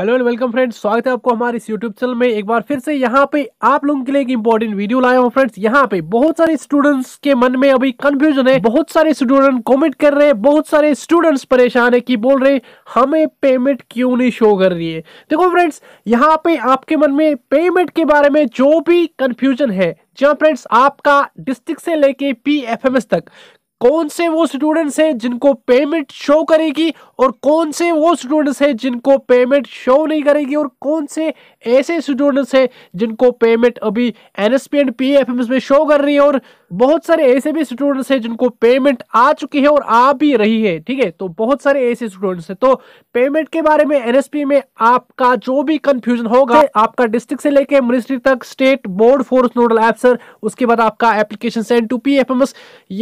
hello and welcome friends स्वागत है आपको हमारे इस यूट्यूब चैनल में एक बार फिर से यहाँ पे आप लोगों के लिए एक इम्पोर्टेंट वीडियो लाया हूँ फ्रेंड्स यहाँ पे बहुत सारे स्टूडेंट्स के मन में अभी कंफ्यूजन है बहुत सारे स्टूडेंट कमेंट कर रहे हैं बहुत सारे स्टूडेंट्स परेशान है कि बोल रहे हमें पेमेंट क्यों नहीं शो कर रही है देखो फ्रेंड्स यहाँ पे आपके मन में पेमेंट के बारे में जो भी कन्फ्यूजन है जहाँ फ्रेंड्स आपका डिस्ट्रिक्ट से लेके पी तक कौन से वो स्टूडेंट्स हैं जिनको पेमेंट शो करेगी और कौन से वो स्टूडेंट्स हैं जिनको पेमेंट शो नहीं करेगी और कौन से ऐसे स्टूडेंट्स हैं जिनको पेमेंट अभी N S P and P F S में शो कर रही है और बहुत सारे ऐसे भी स्टूडेंट्स हैं जिनको पेमेंट आ चुकी है और आ भी रही है ठीक है तो बहुत सारे ऐसे स्टूडेंट्स हैं तो पेमेंट के बारे में एनएसपी में आपका जो भी कंफ्यूजन होगा आपका डिस्ट्रिक्ट से लेके मिनिस्ट्री तक स्टेट बोर्ड फोर्स नोडल अफसर उसके बाद आपका application send to P F M S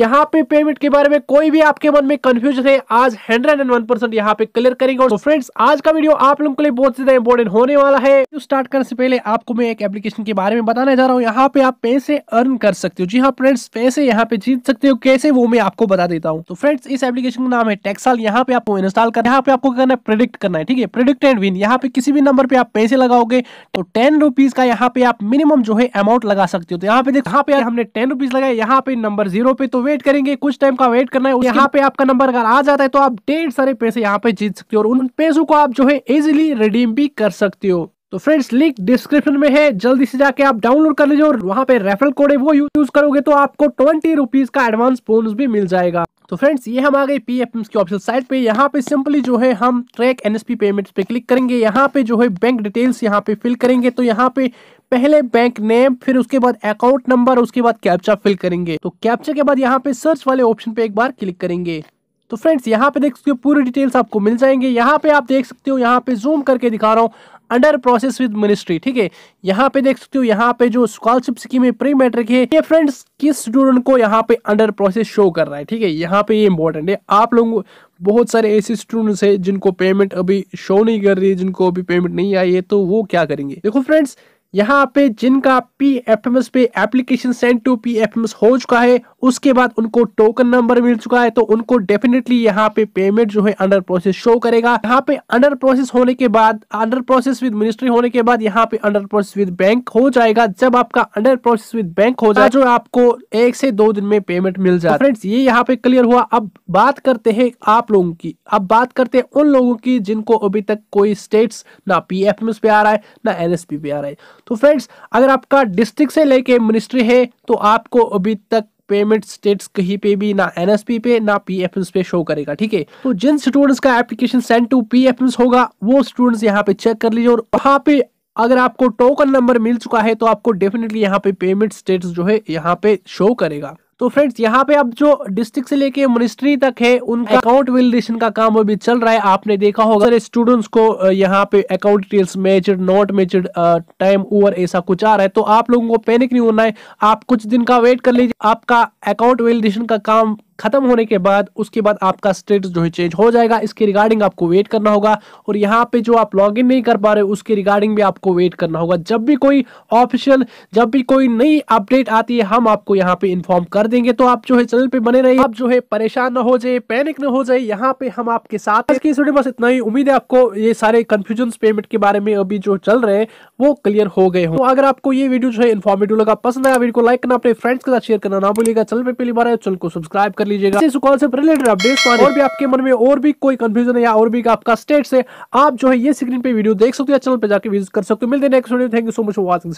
यहाँ पे पेमेंट के बारे में कोई भी आपके मन में कंफ्यूजन है आज हंड्रेड एंड वन परसेंट यहाँ पे क्लियर करेंगे और फ्रेंड्स तो आज का वीडियो आप लोगों के लिए बहुत ज्यादा इंपॉर्टेंट होने वाला है स्टार्ट तो करने से पहले आपको मैं एक एप्लीकेशन के बारे में बताने जा रहा हूँ यहाँ पे आप पैसे अर्न कर सकते हो जी हाँ फ्रेंड्स फ्रेंड्स पैसे यहाँ पे जीत सकते हो कैसे वो मैं आपको बता देता हूँ तो फ्रेंड्स इस एप्लीकेशन का नाम है टेक्साल यहाँ पे आपको इंस्टॉल करना यहाँ पे आपको करना है प्रिडिक्ट करना है ठीक है प्रिडिक्ट एंड विन यहाँ पे किसी भी नंबर पे आप पैसे लगाओगे तो टेन रुपीज का यहाँ पे आप मिनिमम जो है अमाउंट लगा सकते हो तो यहाँ पे देखो यहाँ पे हमने टेन रुपीज लगाया यहाँ पे नंबर जीरो पे तो वेट करेंगे कुछ टाइम का वेट करना है यहाँ पे आपका नंबर अगर आ जाता है तो आप डेढ़ सारे पैसे यहाँ पे जीत सकते हो और उन पैसों को आप जो है इजिली रिडीम भी कर सकते हो तो फ्रेंड्स लिंक डिस्क्रिप्शन में है जल्दी से जाके आप डाउनलोड कर लीजिए और वहाँ पे रेफरल कोड है वो यूज करोगे तो आपको ट्वेंटी रुपीज का एडवांस बोनस भी मिल जाएगा तो फ्रेंड्स ये हम आ गए पी की ऑफिशियल साइट पे यहाँ पे सिंपली जो है हम ट्रैक एनएसपी पेमेंट्स पे क्लिक करेंगे यहाँ पे जो है बैंक डिटेल्स यहाँ पे फिल करेंगे तो यहाँ पे पहले बैंक नेम फिर उसके बाद अकाउंट नंबर उसके बाद कैप्चा फिल करेंगे तो कैप्चा के बाद यहाँ पे सर्च वाले ऑप्शन पे एक बार क्लिक करेंगे तो फ्रेंड्स यहाँ पे देख सकते हो पूरी डिटेल्स आपको मिल जाएंगे यहाँ पे आप देख सकते हो यहाँ पे जूम करके दिखा रहा हूँ अंडर प्रोसेस विद मिनिस्ट्री ठीक है यहाँ पे देख सकते हो यहाँ पे जो स्कॉलरशिप स्कीम है प्री मैट्रिक है ये फ्रेंड्स किस स्टूडेंट को यहाँ पे अंडर प्रोसेस शो कर रहा है ठीक है यहाँ पे ये इंपॉर्टेंट है आप लोगों बहुत सारे ऐसे स्टूडेंट्स हैं जिनको पेमेंट अभी शो नहीं कर रही है जिनको अभी पेमेंट नहीं आई है तो वो क्या करेंगे देखो फ्रेंड्स यहाँ पे जिनका पी एफ एम एस पे application send to P F M S हो चुका है उसके बाद उनको टोकन नंबर मिल चुका है तो उनको डेफिनेटली यहाँ पे पेमेंट जो है अंडर प्रोसेस शो करेगा यहाँ पे अंडर प्रोसेस होने के बाद अंडर प्रोसेस विद मिनिस्ट्री होने के बाद यहाँ पे अंडर प्रोसेस विद बैंक हो जाएगा जब आपका अंडर प्रोसेस विद बैंक हो जाए जो तो आपको एक से दो दिन में पेमेंट मिल जाए फ्रेंड्स तो ये यहाँ पे क्लियर हुआ अब बात करते हैं आप लोगों की अब बात करते हैं उन लोगों की जिनको अभी तक कोई स्टेट्स ना पी एफ पे आ रहा है ना एन पे आ रहा है तो फ्रेंड्स अगर आपका डिस्ट्रिक्ट से लेके मिनिस्ट्री है तो आपको अभी तक पेमेंट स्टेट्स कहीं पे भी ना एन पे ना पीएफएम्स पे शो करेगा ठीक है तो जिन स्टूडेंट्स का एप्लीकेशन सेंड टू पीएफएम्स होगा वो स्टूडेंट्स यहाँ पे चेक कर लीजिए और वहाँ पे अगर आपको टोकन नंबर मिल चुका है तो आपको डेफिनेटली यहाँ पे पेमेंट स्टेटस जो है यहाँ पे शो करेगा तो फ्रेंड्स यहाँ पे अब जो डिस्ट्रिक्ट से लेके मिनिस्ट्री तक है उनका अकाउंट वेलिडेशन का काम अभी चल रहा है आपने देखा होगा अगर स्टूडेंट्स को यहाँ पे account details measured not measured time over ऐसा कुछ आ रहा है तो आप लोगों को पैनिक नहीं होना है आप कुछ दिन का वेट कर लीजिए आपका अकाउंट वेलिडेशन का काम खत्म होने के बाद उसके बाद आपका स्टेटस जो है चेंज हो जाएगा इसके रिगार्डिंग आपको वेट करना होगा और यहाँ पे जो आप इन नहीं कर पा रहे उसके रिगार्डिंग भी आपको वेट करना होगा जब भी कोई ऑफिशियल जब भी कोई नई अपडेट आती है हम आपको यहाँ पे इन्फॉर्म कर देंगे तो आप जो है चैनल पे बने रहिए आप जो है परेशान ना हो जाए पैनिक ना हो जाए यहाँ पे हम आपके साथ आज की बस इतना ही उम्मीद है आपको ये सारे कन्फ्यूजन पेमेंट के बारे में अभी जो चल रहे वो क्लियर हो गए हो तो अगर आपको ये वीडियो जो है इन्फॉर्मेटिव लगा पसंद आया वीडियो को लाइक करना अपने फ्रेंड्स के साथ शेयर करना ना भूलिएगा चल पे पहली बार है को सब्सक्राइब कर लीजिएगा इस कॉल से रिलेटेड अपडेट्स तो और भी आपके मन में और भी कोई कंफ्यूजन है या और भी आपका स्टेट से आप जो है ये स्क्रीन पे वीडियो देख सकते हो चैनल पे जाकर विजिट कर सकते हो मिलते हैं next video thank you so much for watching